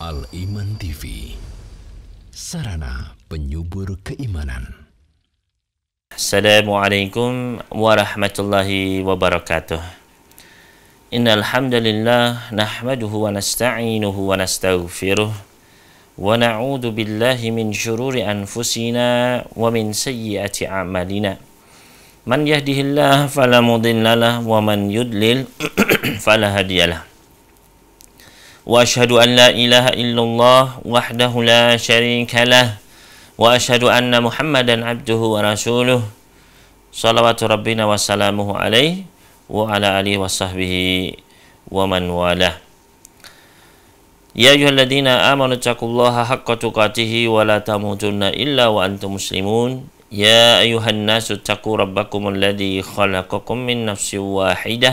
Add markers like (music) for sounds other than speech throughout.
Al-Iman TV Sarana penyubur keimanan Assalamualaikum warahmatullahi wabarakatuh Innalhamdulillah Nahmaduhu wa nasta'inuhu wa nasta'ufiruh Wa na'udhu billahi min syururi anfusina Wa min sayyiati amalina Man yahdihillah falamudillalah Wa man yudlil (clears throat) falahadiyalah واشهد ان لا اله الا الله وحده لا شريك له واشهد ان محمدا عبده ورسوله صلوات ربنا وسلامه عليه وعلى اله وصحبه ومن والاه يا ايها الذين امنوا اتقوا الله حق تقاته ولا تموتن الا وانتم مسلمون يا ايها الناس اتقوا ربكم الذي خلقكم من نفس واحده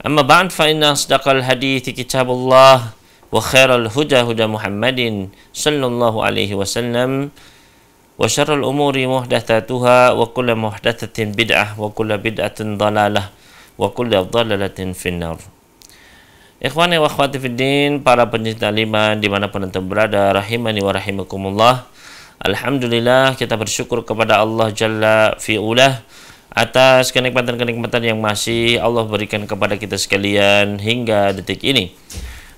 أما بعد فإن أصدق الحديث كتاب الله وخير الهدى هدى محمد صلى الله عليه وسلم وشر الأمور محدثاتها وكل محدثة بدعة وكل بدعة ضلالة وكل ضلالة في النار Ikhwani wa akhwati fiddin, para pencinta lima dimanapun anda berada, rahimani wa rahimakumullah. Alhamdulillah kita bersyukur kepada Allah Jalla fi'ulah atas kenikmatan-kenikmatan yang masih Allah berikan kepada kita sekalian hingga detik ini.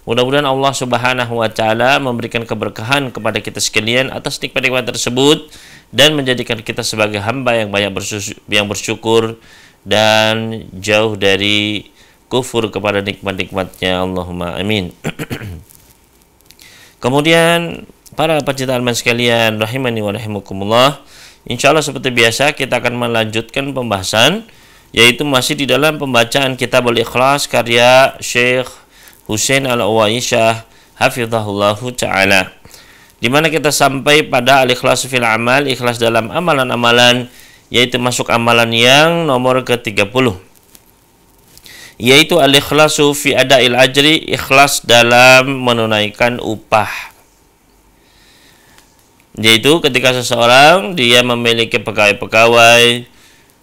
Mudah-mudahan Allah Subhanahu wa taala memberikan keberkahan kepada kita sekalian atas nikmat-nikmat tersebut dan menjadikan kita sebagai hamba yang banyak yang bersyukur dan jauh dari kufur kepada nikmat-nikmatnya. Allahumma amin. (clears throat) Kemudian para pecinta alman sekalian rahimani wa rahimukumullah Insya Allah seperti biasa kita akan melanjutkan pembahasan yaitu masih di dalam pembacaan kitab al-ikhlas karya Syekh Hussein al uwaisyah hafizahullahu ta'ala di mana kita sampai pada al-ikhlas fil amal ikhlas dalam amalan-amalan yaitu masuk amalan yang nomor ke-30 yaitu al-ikhlasu fi ada'il ajri ikhlas dalam menunaikan upah yaitu ketika seseorang dia memiliki pegawai-pegawai,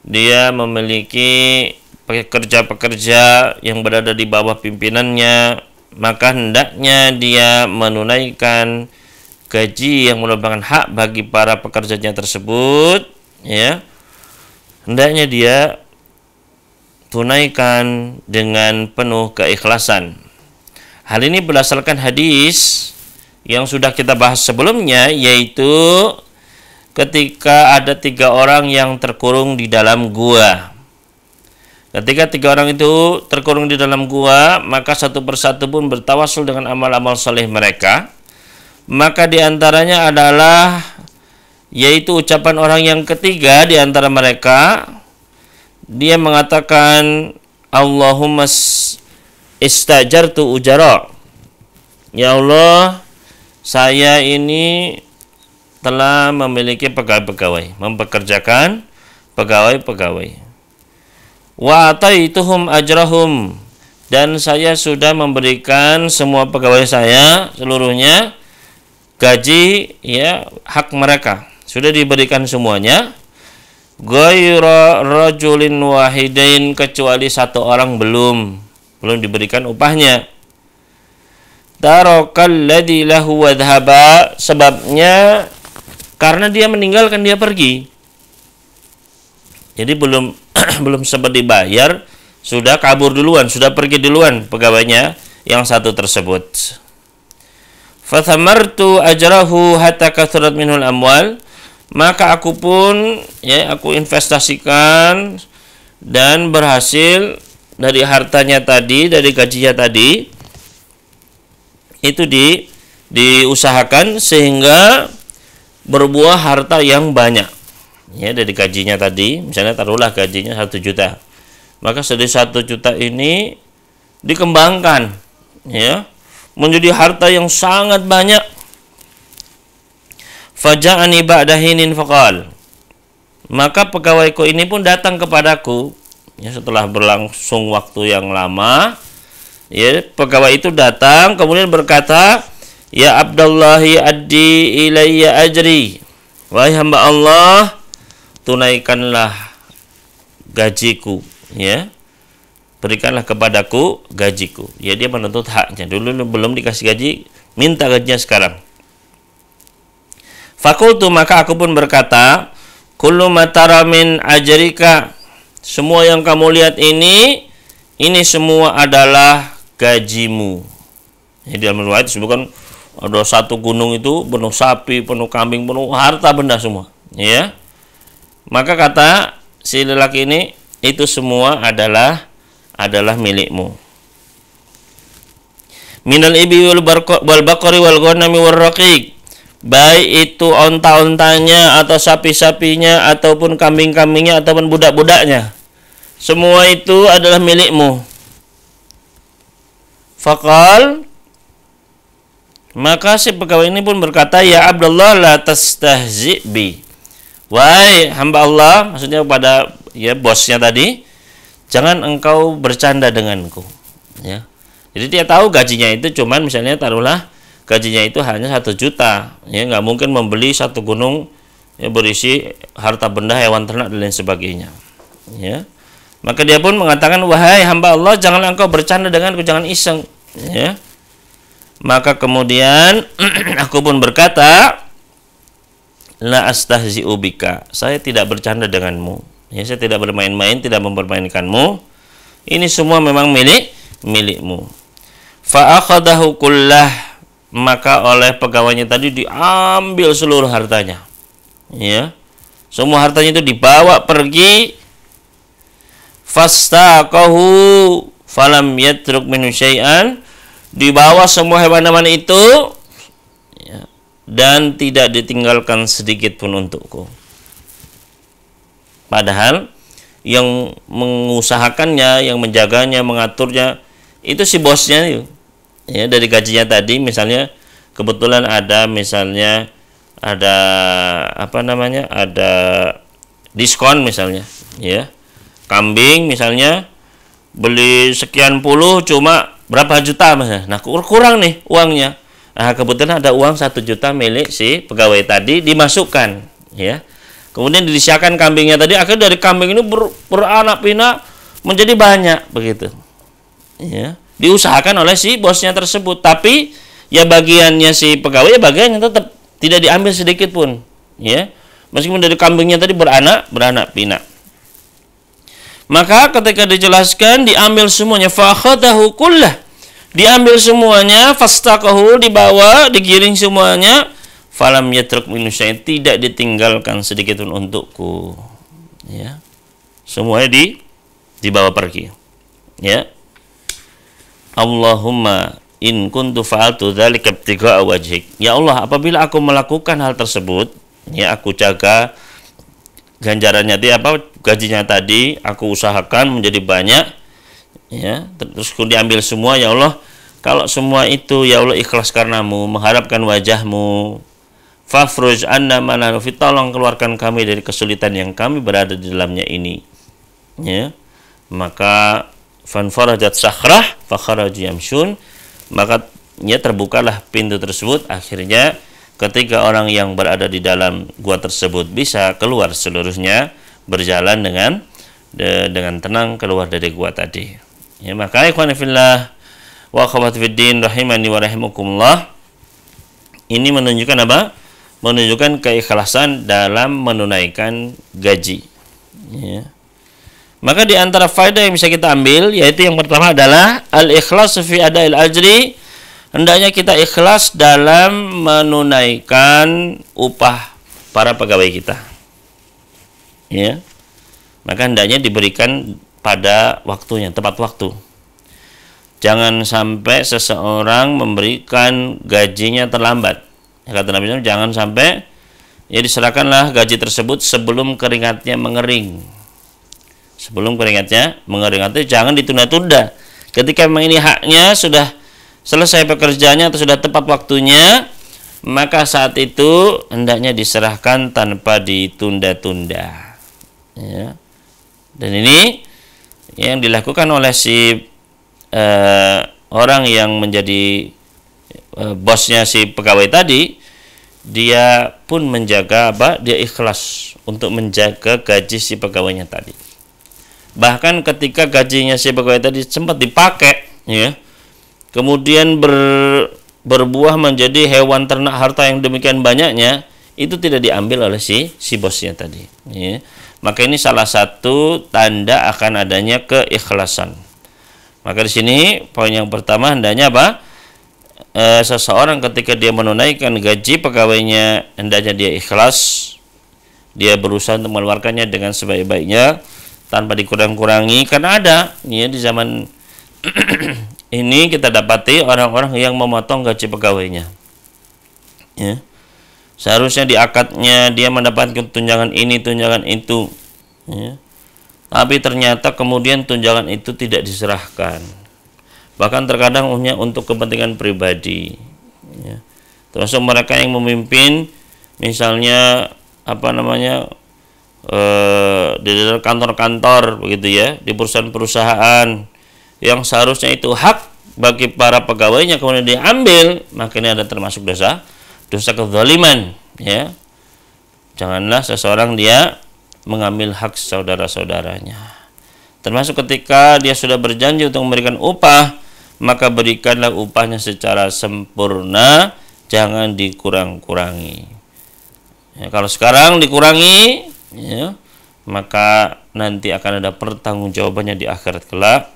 dia memiliki pekerja-pekerja yang berada di bawah pimpinannya, maka hendaknya dia menunaikan gaji yang merupakan hak bagi para pekerjanya tersebut, ya. Hendaknya dia tunaikan dengan penuh keikhlasan. Hal ini berdasarkan hadis yang sudah kita bahas sebelumnya yaitu ketika ada tiga orang yang terkurung di dalam gua. Ketika tiga orang itu terkurung di dalam gua, maka satu persatu pun bertawasul dengan amal-amal soleh mereka. Maka diantaranya adalah yaitu ucapan orang yang ketiga di antara mereka dia mengatakan Allahumma istajartu ujara ya Allah saya ini telah memiliki pegawai-pegawai, mempekerjakan pegawai-pegawai. Wa ataituhum ajrahum dan saya sudah memberikan semua pegawai saya seluruhnya gaji ya hak mereka. Sudah diberikan semuanya. Ghayra rajulin wahidain kecuali satu orang belum belum diberikan upahnya ladhi lahu wadhaba sebabnya karena dia meninggalkan dia pergi jadi belum (clears throat) belum sempat dibayar sudah kabur duluan sudah pergi duluan pegawainya yang satu tersebut fathamartu ajrahu hatta kathurat minhul amwal maka aku pun ya aku investasikan dan berhasil dari hartanya tadi dari gajinya tadi itu di diusahakan sehingga berbuah harta yang banyak ya dari gajinya tadi misalnya taruhlah gajinya satu juta maka dari satu juta ini dikembangkan ya menjadi harta yang sangat banyak faja'ani ba'dahinin faqal maka pegawaiku ini pun datang kepadaku ya setelah berlangsung waktu yang lama ya pegawai itu datang kemudian berkata ya Abdullahi adi ilayya ajri wahai hamba Allah tunaikanlah gajiku ya berikanlah kepadaku gajiku ya dia menuntut haknya dulu belum dikasih gaji minta gajinya sekarang fakultu maka aku pun berkata kullu mataramin ajrika semua yang kamu lihat ini ini semua adalah gajimu Jadi dalam riwayat disebutkan ada satu gunung itu penuh sapi, penuh kambing, penuh harta benda semua ya maka kata si lelaki ini itu semua adalah adalah milikmu minal ibi wal bakori wal ghanami wal raqiq baik itu onta-ontanya atau sapi-sapinya ataupun kambing-kambingnya ataupun budak-budaknya semua itu adalah milikmu Fakal maka si pegawai ini pun berkata, Ya Abdullah la tastahzi bi. Wahai hamba Allah, maksudnya kepada ya bosnya tadi, jangan engkau bercanda denganku. Ya. Jadi dia tahu gajinya itu cuman misalnya taruhlah gajinya itu hanya satu juta, ya nggak mungkin membeli satu gunung ya, berisi harta benda hewan ternak dan lain sebagainya. Ya. Maka dia pun mengatakan, "Wahai hamba Allah, janganlah engkau bercanda denganku, jangan iseng." Ya. Maka kemudian (clears throat) aku pun berkata, "La astahzi'u bika." Saya tidak bercanda denganmu. Ya, saya tidak bermain-main, tidak mempermainkanmu. Ini semua memang milik milikmu. Fa akhadahu kullah maka oleh pegawainya tadi diambil seluruh hartanya. Ya. Semua hartanya itu dibawa pergi fastaqahu falam yatruk min syai'an bawah semua hewan-hewan itu ya, dan tidak ditinggalkan sedikit pun untukku padahal yang mengusahakannya yang menjaganya mengaturnya itu si bosnya yuk. ya dari gajinya tadi misalnya kebetulan ada misalnya ada apa namanya ada diskon misalnya ya kambing misalnya beli sekian puluh cuma berapa juta mas nah kurang nih uangnya nah kebetulan ada uang satu juta milik si pegawai tadi dimasukkan ya kemudian disiakan kambingnya tadi akhir dari kambing ini ber, beranak pinak menjadi banyak begitu ya diusahakan oleh si bosnya tersebut tapi ya bagiannya si pegawai ya bagiannya tetap tidak diambil sedikit pun ya meskipun dari kambingnya tadi beranak beranak pinak maka ketika dijelaskan diambil semuanya fakhadahu kullah. Diambil semuanya fastaqahu dibawa digiring semuanya falam yatruk min tidak ditinggalkan sedikit pun untukku. Ya. Semuanya di dibawa pergi. Ya. Allahumma in kuntu fa'altu dzalika ibtigha'a wajhik. Ya Allah, apabila aku melakukan hal tersebut, ya aku jaga ganjarannya tadi apa gajinya tadi aku usahakan menjadi banyak ya terus ku diambil semua ya Allah kalau semua itu ya Allah ikhlas karenamu mengharapkan wajahmu fafruj anna manarufi tolong keluarkan kami dari kesulitan yang kami berada di dalamnya ini ya maka fanfarajat sakhrah fakharaju yamshun maka ya terbukalah pintu tersebut akhirnya ketika orang yang berada di dalam gua tersebut bisa keluar seluruhnya berjalan dengan de, dengan tenang keluar dari gua tadi. Ya, maka ikhwan fillah wa akhwat fiddin rahimani wa rahimakumullah. Ini menunjukkan apa? Menunjukkan keikhlasan dalam menunaikan gaji. Ya. Maka di antara faedah yang bisa kita ambil yaitu yang pertama adalah al ikhlas fi ada'il ajri hendaknya kita ikhlas dalam menunaikan upah para pegawai kita. Ya. Maka hendaknya diberikan pada waktunya, tepat waktu. Jangan sampai seseorang memberikan gajinya terlambat. Kata Nabi SAW, jangan sampai ya diserahkanlah gaji tersebut sebelum keringatnya mengering. Sebelum keringatnya mengering. jangan ditunda-tunda. Ketika memang ini haknya sudah selesai pekerjaannya atau sudah tepat waktunya, maka saat itu hendaknya diserahkan tanpa ditunda-tunda. Ya. Dan ini yang dilakukan oleh si eh, orang yang menjadi eh, bosnya si pegawai tadi, dia pun menjaga apa? Dia ikhlas untuk menjaga gaji si pegawainya tadi. Bahkan ketika gajinya si pegawai tadi sempat dipakai, ya kemudian ber, berbuah menjadi hewan ternak harta yang demikian banyaknya itu tidak diambil oleh si si bosnya tadi ya. maka ini salah satu tanda akan adanya keikhlasan maka di sini poin yang pertama hendaknya apa e, seseorang ketika dia menunaikan gaji pegawainya hendaknya dia ikhlas dia berusaha untuk mengeluarkannya dengan sebaik-baiknya tanpa dikurang-kurangi karena ada ya di zaman (clears throat) ini kita dapati orang-orang yang memotong gaji pegawainya ya seharusnya di akadnya dia mendapatkan tunjangan ini tunjangan itu ya. tapi ternyata kemudian tunjangan itu tidak diserahkan bahkan terkadang hanya untuk kepentingan pribadi ya. termasuk mereka yang memimpin misalnya apa namanya eh, di kantor-kantor begitu ya di perusahaan-perusahaan yang seharusnya itu hak bagi para pegawainya kemudian diambil maka ini ada termasuk dosa dosa kezaliman ya janganlah seseorang dia mengambil hak saudara-saudaranya termasuk ketika dia sudah berjanji untuk memberikan upah maka berikanlah upahnya secara sempurna jangan dikurang-kurangi ya, kalau sekarang dikurangi ya, maka nanti akan ada pertanggungjawabannya di akhirat kelak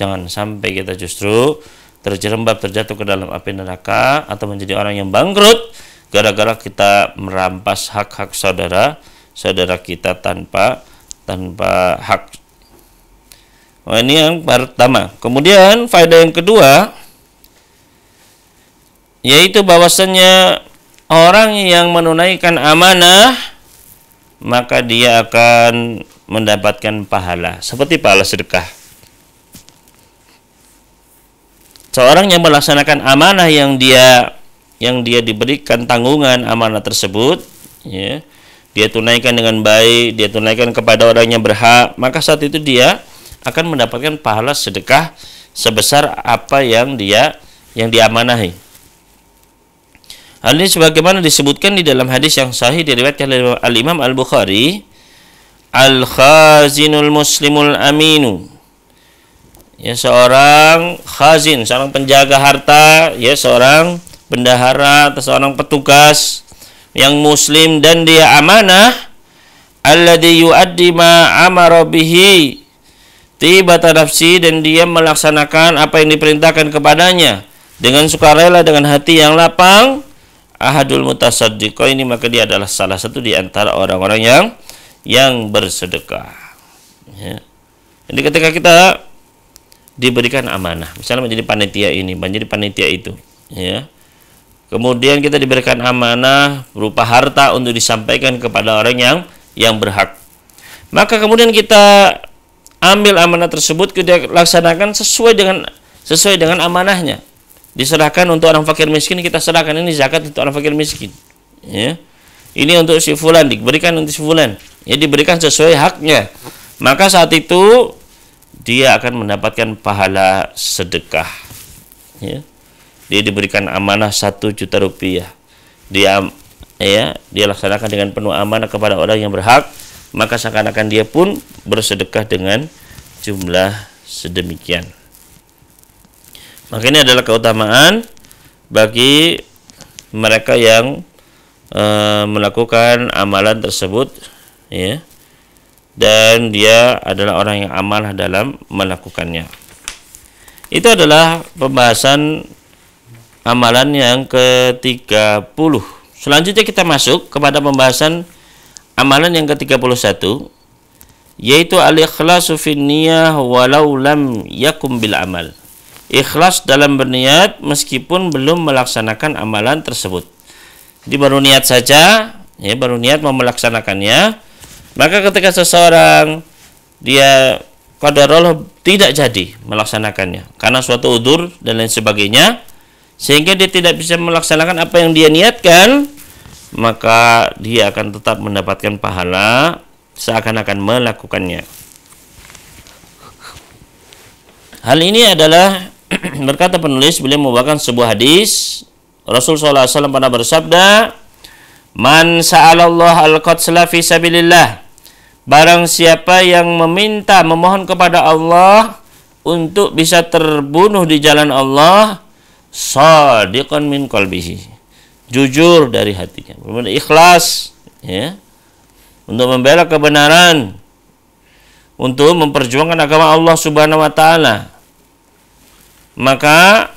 Jangan sampai kita justru terjerembab terjatuh ke dalam api neraka atau menjadi orang yang bangkrut gara-gara kita merampas hak-hak saudara saudara kita tanpa tanpa hak. Oh, ini yang pertama. Kemudian faedah yang kedua yaitu bahwasanya orang yang menunaikan amanah maka dia akan mendapatkan pahala seperti pahala sedekah seorang yang melaksanakan amanah yang dia yang dia diberikan tanggungan amanah tersebut ya dia tunaikan dengan baik dia tunaikan kepada orang yang berhak maka saat itu dia akan mendapatkan pahala sedekah sebesar apa yang dia yang diamanahi hal ini sebagaimana disebutkan di dalam hadis yang sahih diriwayatkan oleh Al Imam Al Bukhari Al Khazinul Muslimul Aminu ya seorang khazin, seorang penjaga harta, ya seorang bendahara atau seorang petugas yang muslim dan dia amanah alladhi yuaddi ma amara bihi tiba nafsi dan dia melaksanakan apa yang diperintahkan kepadanya dengan sukarela dengan hati yang lapang ahadul mutasaddiqo oh, ini maka dia adalah salah satu di antara orang-orang yang yang bersedekah ya. jadi ketika kita diberikan amanah misalnya menjadi panitia ini menjadi panitia itu ya kemudian kita diberikan amanah berupa harta untuk disampaikan kepada orang yang yang berhak maka kemudian kita ambil amanah tersebut kita laksanakan sesuai dengan sesuai dengan amanahnya diserahkan untuk orang fakir miskin kita serahkan ini zakat untuk orang fakir miskin ya ini untuk si fulan diberikan untuk si fulan ya diberikan sesuai haknya maka saat itu dia akan mendapatkan pahala sedekah ya dia diberikan amanah satu juta rupiah dia ya dia laksanakan dengan penuh amanah kepada orang yang berhak maka seakan-akan dia pun bersedekah dengan jumlah sedemikian maka ini adalah keutamaan bagi mereka yang e, melakukan amalan tersebut ya dan dia adalah orang yang amanah dalam melakukannya. Itu adalah pembahasan amalan yang ke-30. Selanjutnya kita masuk kepada pembahasan amalan yang ke-31 yaitu al-ikhlasu fin walau lam yakum bil amal. Ikhlas dalam berniat meskipun belum melaksanakan amalan tersebut. Jadi baru niat saja, ya baru niat mau melaksanakannya, maka ketika seseorang dia Allah tidak jadi melaksanakannya karena suatu udur dan lain sebagainya sehingga dia tidak bisa melaksanakan apa yang dia niatkan maka dia akan tetap mendapatkan pahala seakan-akan melakukannya hal ini adalah (clears throat) berkata penulis beliau membawakan sebuah hadis Rasul SAW pernah bersabda man sa'alallah al-qatsla fi sabilillah Barang siapa yang meminta memohon kepada Allah untuk bisa terbunuh di jalan Allah, sadiqan min qalbihi. Jujur dari hatinya, benar ikhlas ya. Untuk membela kebenaran, untuk memperjuangkan agama Allah Subhanahu wa taala. Maka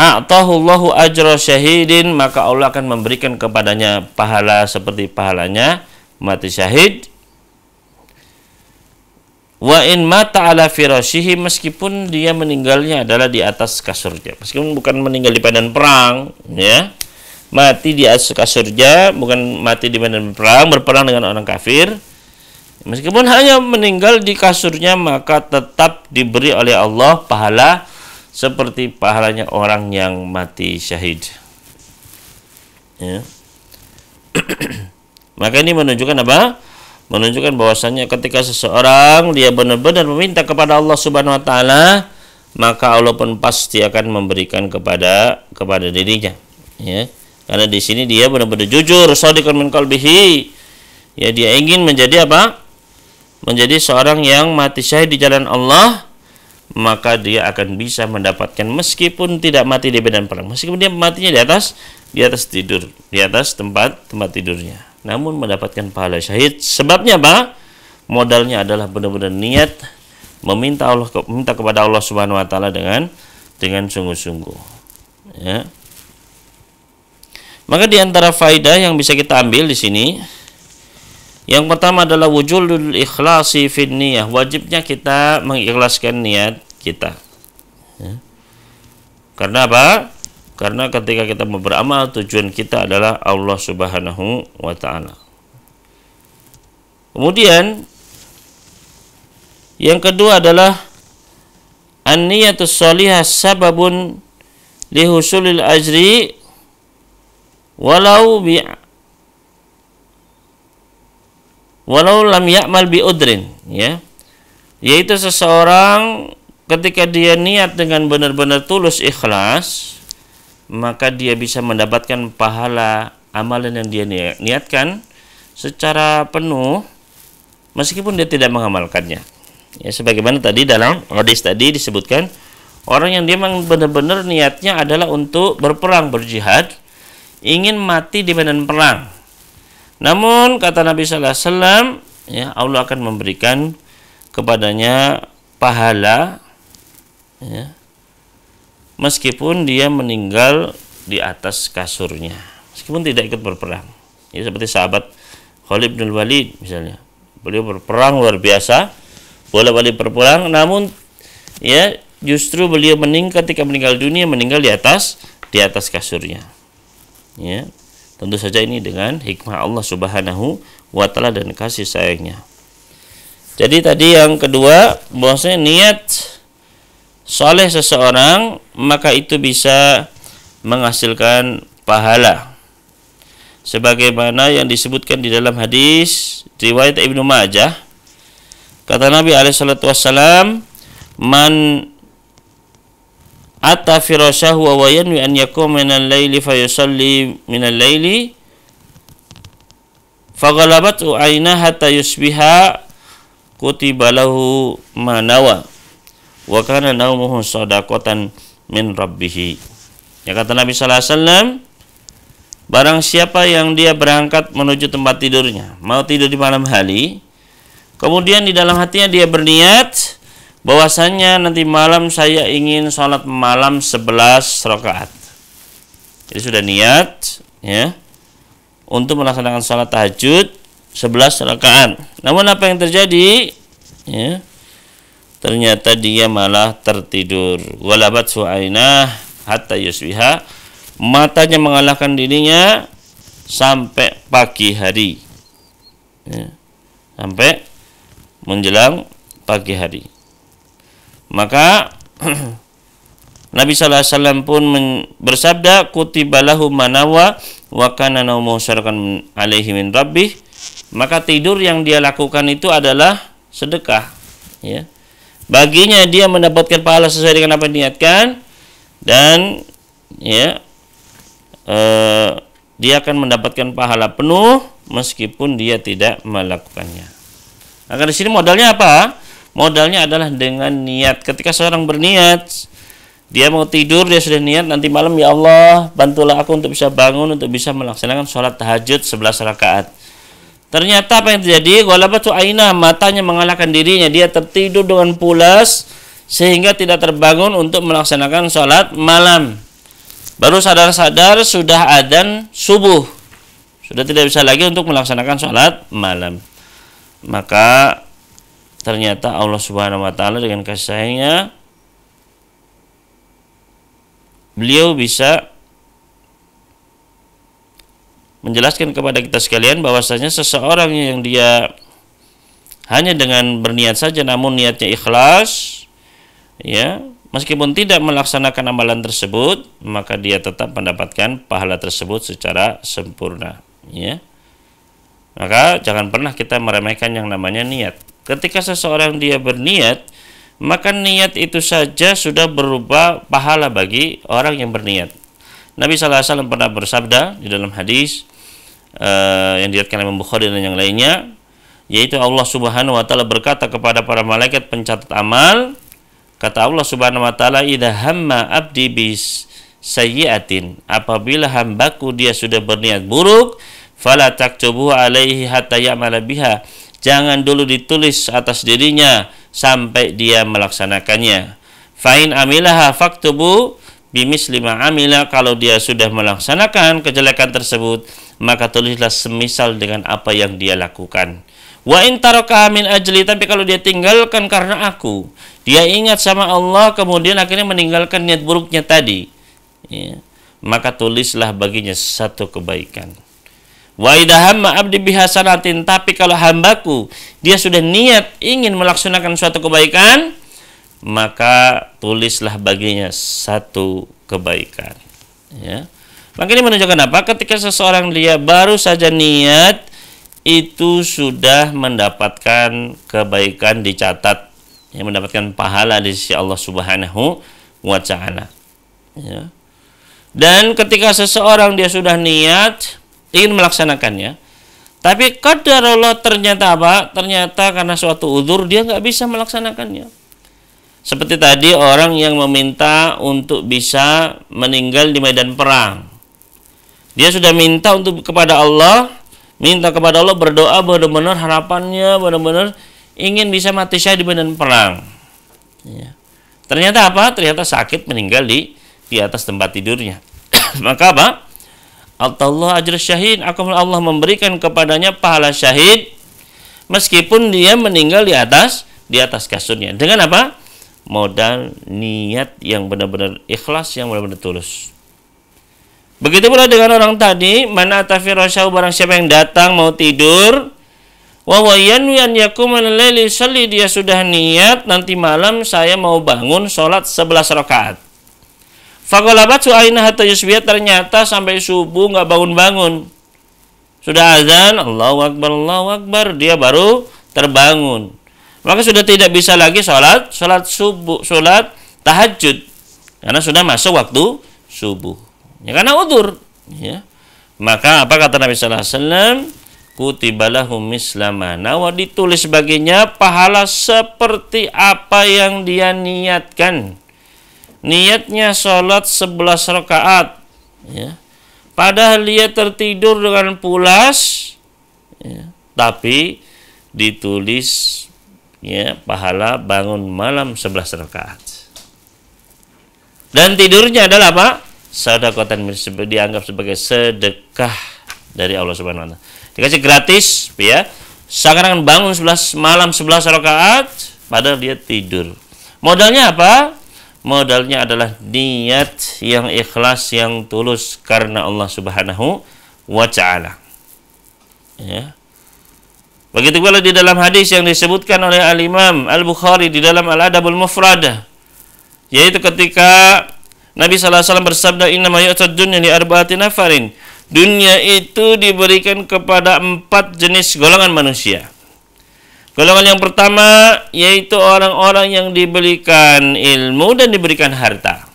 A'tahullahu ajra syahidin maka Allah akan memberikan kepadanya pahala seperti pahalanya mati syahid wa in mata ala firasihi meskipun dia meninggalnya adalah di atas kasurnya meskipun bukan meninggal di medan perang ya mati di atas kasurnya bukan mati di medan perang berperang dengan orang kafir meskipun hanya meninggal di kasurnya maka tetap diberi oleh Allah pahala seperti pahalanya orang yang mati syahid ya (clears throat) maka ini menunjukkan apa menunjukkan bahwasanya ketika seseorang dia benar-benar meminta kepada Allah Subhanahu wa taala maka Allah pun pasti akan memberikan kepada kepada dirinya ya karena di sini dia benar-benar jujur sadiqun min qalbihi ya dia ingin menjadi apa menjadi seorang yang mati syahid di jalan Allah maka dia akan bisa mendapatkan meskipun tidak mati di medan perang meskipun dia matinya di atas di atas tidur di atas tempat tempat tidurnya namun mendapatkan pahala syahid. Sebabnya apa? Modalnya adalah benar-benar niat meminta Allah meminta kepada Allah Subhanahu wa taala dengan dengan sungguh-sungguh. Ya. Maka di antara faedah yang bisa kita ambil di sini yang pertama adalah wujudul ikhlasi fin niyah. Wajibnya kita mengikhlaskan niat kita. Ya. Karena apa? Karena ketika kita beramal tujuan kita adalah Allah Subhanahu wa taala. Kemudian yang kedua adalah an-niyatus shalihah sababun lihusulil ajri walau bi walau lam ya'mal bi udrin ya. Yaitu seseorang ketika dia niat dengan benar-benar tulus ikhlas maka dia bisa mendapatkan pahala amalan yang dia niatkan secara penuh meskipun dia tidak mengamalkannya. Ya sebagaimana tadi dalam hadis tadi disebutkan orang yang dia memang benar-benar niatnya adalah untuk berperang berjihad ingin mati di medan perang. Namun kata Nabi sallallahu alaihi wasallam ya Allah akan memberikan kepadanya pahala ya, meskipun dia meninggal di atas kasurnya meskipun tidak ikut berperang ya seperti sahabat Khalid bin Walid misalnya beliau berperang luar biasa boleh balik berperang namun ya justru beliau meninggal ketika meninggal dunia meninggal di atas di atas kasurnya ya tentu saja ini dengan hikmah Allah Subhanahu wa taala dan kasih sayangnya jadi tadi yang kedua bahwasanya niat soleh seseorang maka itu bisa menghasilkan pahala sebagaimana yang disebutkan di dalam hadis riwayat Ibnu Majah kata Nabi alaihi salatu wasallam man atta firasyahu wa yanwi an yakuma minal laili fayusalli minal laili faghalabat aynaha hatta yusbiha kutiba lahu manawa wa kana naumuhu sadaqatan min rabbih ya kata Nabi sallallahu alaihi wasallam barang siapa yang dia berangkat menuju tempat tidurnya mau tidur di malam hari kemudian di dalam hatinya dia berniat bahwasanya nanti malam saya ingin sholat malam 11 rakaat jadi sudah niat ya untuk melaksanakan sholat tahajud 11 rakaat namun apa yang terjadi ya ternyata dia malah tertidur walabat suainah hatta yusbiha matanya mengalahkan dirinya sampai pagi hari ya. sampai menjelang pagi hari maka (clears throat) Nabi Alaihi Wasallam pun bersabda kutibalahu manawa wa kana naumu alaihi min rabbih maka tidur yang dia lakukan itu adalah sedekah ya baginya dia mendapatkan pahala sesuai dengan apa yang diniatkan dan ya eh, dia akan mendapatkan pahala penuh meskipun dia tidak melakukannya. Agar di sini modalnya apa? Modalnya adalah dengan niat. Ketika seorang berniat, dia mau tidur, dia sudah niat nanti malam ya Allah, bantulah aku untuk bisa bangun untuk bisa melaksanakan sholat tahajud 11 rakaat. Ternyata apa yang terjadi? Walabatu aina, matanya mengalahkan dirinya. Dia tertidur dengan pulas sehingga tidak terbangun untuk melaksanakan sholat malam. Baru sadar-sadar sudah adzan subuh. Sudah tidak bisa lagi untuk melaksanakan sholat malam. Maka ternyata Allah Subhanahu wa taala dengan kasih sayangnya beliau bisa menjelaskan kepada kita sekalian bahwasanya seseorang yang dia hanya dengan berniat saja namun niatnya ikhlas ya meskipun tidak melaksanakan amalan tersebut maka dia tetap mendapatkan pahala tersebut secara sempurna ya maka jangan pernah kita meremehkan yang namanya niat ketika seseorang dia berniat maka niat itu saja sudah berubah pahala bagi orang yang berniat Nabi SAW pernah bersabda di dalam hadis uh, yang diriatkan oleh Bukhari dan yang lainnya yaitu Allah Subhanahu wa taala berkata kepada para malaikat pencatat amal kata Allah Subhanahu wa taala idza hamma abdi bis sayyiatin apabila hambaku dia sudah berniat buruk fala taktubu alaihi hatta ya'mala biha jangan dulu ditulis atas dirinya sampai dia melaksanakannya fa'in amilaha faktubu bimis lima amila kalau dia sudah melaksanakan kejelekan tersebut maka tulislah semisal dengan apa yang dia lakukan wa intaroka min ajli tapi kalau dia tinggalkan karena aku dia ingat sama Allah kemudian akhirnya meninggalkan niat buruknya tadi ya. maka tulislah baginya satu kebaikan wa idahamma abdi bihasanatin tapi kalau hambaku dia sudah niat ingin melaksanakan suatu kebaikan maka tulislah baginya satu kebaikan ya maka ini menunjukkan apa ketika seseorang dia baru saja niat itu sudah mendapatkan kebaikan dicatat yang mendapatkan pahala di sisi Allah Subhanahu wa taala ya dan ketika seseorang dia sudah niat ingin melaksanakannya tapi kadar Allah ternyata apa ternyata karena suatu udur dia nggak bisa melaksanakannya seperti tadi orang yang meminta untuk bisa meninggal di medan perang. Dia sudah minta untuk kepada Allah, minta kepada Allah berdoa benar-benar harapannya benar-benar ingin bisa mati syahid di medan perang. Ya. Ternyata apa? Ternyata sakit meninggal di di atas tempat tidurnya. (coughs) Maka apa? Allah ajr syahid, aku Allah memberikan kepadanya pahala syahid meskipun dia meninggal di atas di atas kasurnya. Dengan apa? modal niat yang benar-benar ikhlas yang benar-benar tulus begitu pula dengan orang tadi mana atafirosyau barang siapa yang datang mau tidur sali dia sudah niat nanti malam saya mau bangun sholat 11 rakaat Fakolabat su'ainah hatta ternyata sampai subuh nggak bangun-bangun. Sudah azan, Allahu Akbar, Allahu Akbar, dia baru terbangun maka sudah tidak bisa lagi sholat sholat subuh sholat tahajud karena sudah masuk waktu subuh ya karena udur ya maka apa kata Nabi Sallallahu Alaihi Wasallam humis mislamana nawa ditulis baginya pahala seperti apa yang dia niatkan niatnya sholat sebelas rakaat ya. padahal dia tertidur dengan pulas ya. tapi ditulis ya pahala bangun malam 11 rakaat. Dan tidurnya adalah apa? Sedekatan dianggap sebagai sedekah dari Allah Subhanahu wa Dikasih gratis ya. Sekarang bangun 11 malam 11 rakaat padahal dia tidur. Modalnya apa? Modalnya adalah niat yang ikhlas yang tulus karena Allah Subhanahu wa taala. Ya. Begitu pula di dalam hadis yang disebutkan oleh Al-Imam Al-Bukhari di dalam Al-Adabul Mufrad yaitu ketika Nabi saw bersabda innama yu'tad dunya li arba'ati nafarin. Dunia itu diberikan kepada empat jenis golongan manusia. Golongan yang pertama yaitu orang-orang yang diberikan ilmu dan diberikan harta.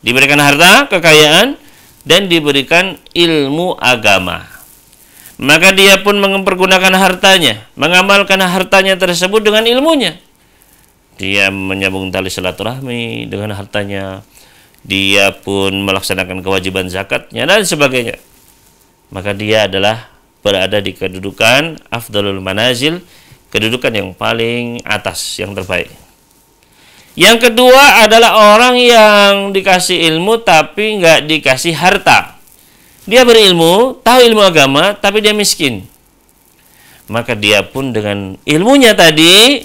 Diberikan harta, kekayaan dan diberikan ilmu agama maka dia pun mempergunakan hartanya, mengamalkan hartanya tersebut dengan ilmunya. Dia menyambung tali silaturahmi dengan hartanya, dia pun melaksanakan kewajiban zakatnya dan sebagainya. Maka dia adalah berada di kedudukan afdalul manazil, kedudukan yang paling atas, yang terbaik. Yang kedua adalah orang yang dikasih ilmu tapi nggak dikasih harta. Dia berilmu, tahu ilmu agama, tapi dia miskin. Maka dia pun dengan ilmunya tadi,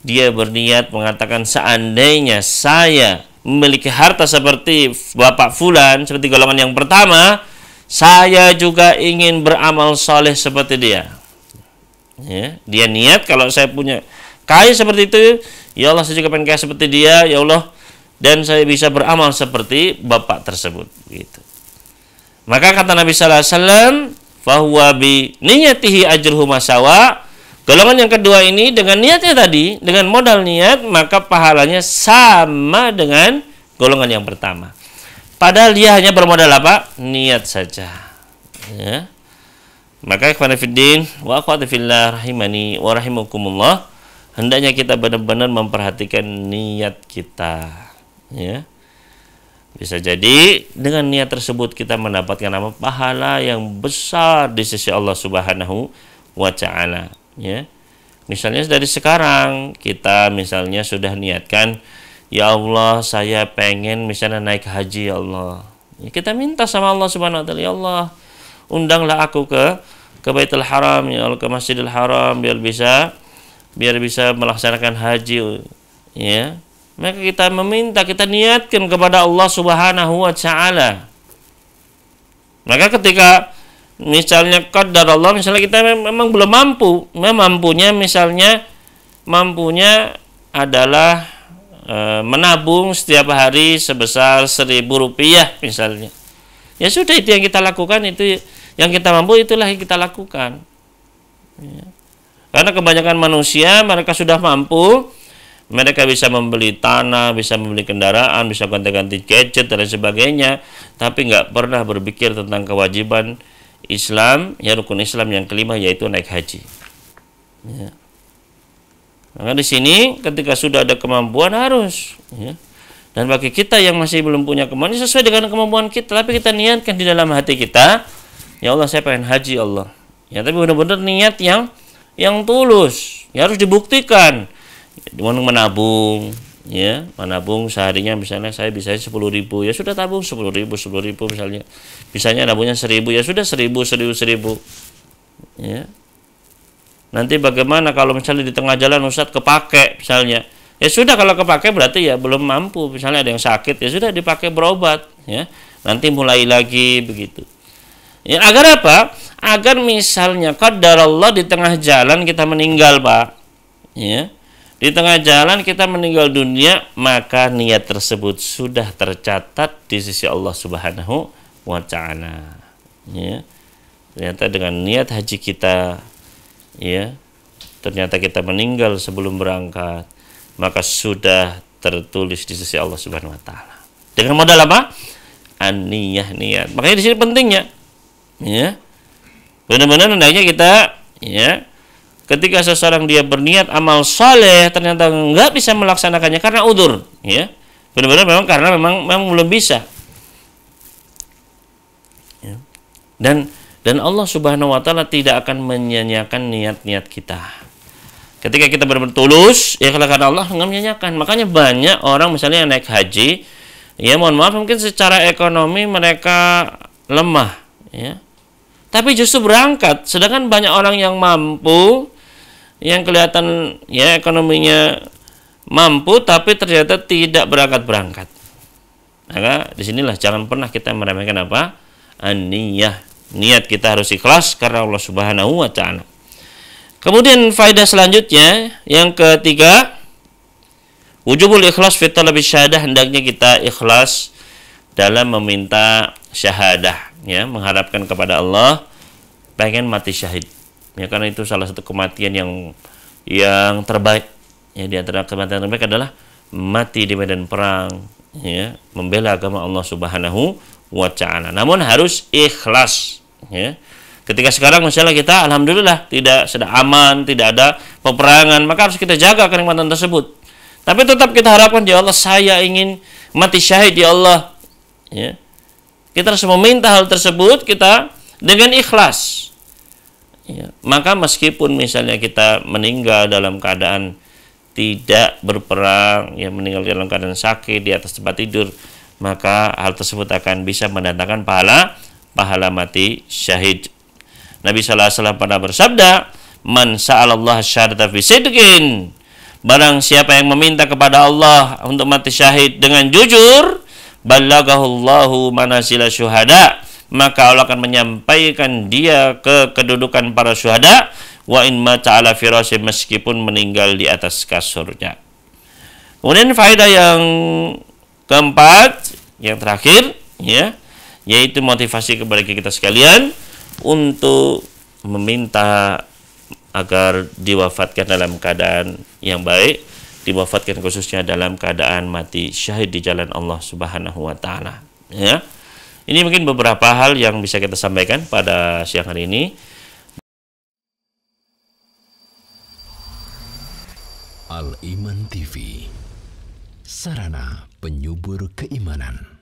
dia berniat mengatakan seandainya saya memiliki harta seperti Bapak Fulan, seperti golongan yang pertama, saya juga ingin beramal soleh seperti dia. Ya, dia niat kalau saya punya kaya seperti itu, ya Allah saya juga pengen kaya seperti dia, ya Allah, dan saya bisa beramal seperti bapak tersebut. Gitu. Maka kata Nabi sallallahu alaihi wasallam, bahwa bi niyatihi ajruhuma sawa. Golongan yang kedua ini dengan niatnya tadi, dengan modal niat, maka pahalanya sama dengan golongan yang pertama. Padahal dia hanya bermodal apa? Niat saja. Ya. Maka kepada fiddin wa akhwati fillah rahimani wa rahimakumullah, hendaknya kita benar-benar memperhatikan niat kita. Ya. Bisa jadi dengan niat tersebut kita mendapatkan apa pahala yang besar di sisi Allah Subhanahu wa taala, ya. Misalnya dari sekarang kita misalnya sudah niatkan ya Allah saya pengen misalnya naik haji ya Allah. Ya, kita minta sama Allah Subhanahu wa taala, ya Allah, undanglah aku ke ke Baitul Haram ya Allah ke Masjidil Haram biar bisa biar bisa melaksanakan haji ya maka kita meminta kita niatkan kepada Allah Subhanahu wa taala maka ketika misalnya qadar Allah misalnya kita memang belum mampu memang mampunya misalnya mampunya adalah e, menabung setiap hari sebesar seribu rupiah misalnya ya sudah itu yang kita lakukan itu yang kita mampu itulah yang kita lakukan ya. karena kebanyakan manusia mereka sudah mampu mereka bisa membeli tanah, bisa membeli kendaraan, bisa ganti-ganti gadget dan sebagainya, tapi nggak pernah berpikir tentang kewajiban Islam, ya rukun Islam yang kelima yaitu naik haji. Ya. Maka di sini ketika sudah ada kemampuan harus. Ya. Dan bagi kita yang masih belum punya kemampuan, sesuai dengan kemampuan kita, tapi kita niatkan di dalam hati kita, ya Allah saya pengen haji ya Allah. Ya tapi benar-benar niat yang yang tulus, ya harus dibuktikan cuman menabung ya menabung seharinya misalnya saya bisa sepuluh ribu ya sudah tabung sepuluh ribu sepuluh ribu misalnya misalnya nabungnya seribu ya sudah seribu seribu seribu ya nanti bagaimana kalau misalnya di tengah jalan ustad kepake misalnya ya sudah kalau kepake berarti ya belum mampu misalnya ada yang sakit ya sudah dipakai berobat ya nanti mulai lagi begitu ya agar apa agar misalnya Allah di tengah jalan kita meninggal pak ya di tengah jalan kita meninggal dunia, maka niat tersebut sudah tercatat di sisi Allah Subhanahu wa taala. Ya. Ternyata dengan niat haji kita ya, ternyata kita meninggal sebelum berangkat, maka sudah tertulis di sisi Allah Subhanahu wa taala. Dengan modal apa? Aniyah niat. Makanya di sini pentingnya. Ya. Benar-benar hendaknya kita ya ketika seseorang dia berniat amal soleh ternyata nggak bisa melaksanakannya karena udur ya benar-benar memang karena memang memang belum bisa ya. dan dan Allah Subhanahu wa taala tidak akan menyanyiakan niat-niat kita. Ketika kita benar-benar tulus, ya kalau karena Allah nggak menyanyiakan. Makanya banyak orang misalnya yang naik haji, ya mohon maaf mungkin secara ekonomi mereka lemah, ya. Tapi justru berangkat, sedangkan banyak orang yang mampu yang kelihatan ya ekonominya mampu tapi ternyata tidak berangkat-berangkat. Maka disinilah jangan pernah kita meremehkan apa? aniyah Niat kita harus ikhlas karena Allah Subhanahu wa taala. Kemudian faedah selanjutnya yang ketiga wujubul ikhlas fi lebih syahadah hendaknya kita ikhlas dalam meminta syahadah ya mengharapkan kepada Allah pengen mati syahid ya karena itu salah satu kematian yang yang terbaik ya di antara kematian terbaik adalah mati di medan perang ya membela agama Allah Subhanahu wa taala namun harus ikhlas ya ketika sekarang misalnya kita alhamdulillah tidak sedang aman tidak ada peperangan maka harus kita jaga kenikmatan tersebut tapi tetap kita harapkan ya Allah saya ingin mati syahid ya Allah ya kita harus meminta hal tersebut kita dengan ikhlas ya. maka meskipun misalnya kita meninggal dalam keadaan tidak berperang ya meninggal dalam keadaan sakit di atas tempat tidur maka hal tersebut akan bisa mendatangkan pahala pahala mati syahid Nabi sallallahu alaihi wasallam pernah bersabda man sa'alallah syahadat fi sidqin barang siapa yang meminta kepada Allah untuk mati syahid dengan jujur ballagahullahu manasila syuhada maka Allah akan menyampaikan dia ke kedudukan para syuhada wa in ma firasi meskipun meninggal di atas kasurnya. Kemudian faedah yang keempat, yang terakhir ya, yaitu motivasi kepada kita sekalian untuk meminta agar diwafatkan dalam keadaan yang baik, diwafatkan khususnya dalam keadaan mati syahid di jalan Allah Subhanahu wa taala. Ya. Ini mungkin beberapa hal yang bisa kita sampaikan pada siang hari ini. Al Iman TV, sarana penyubur keimanan.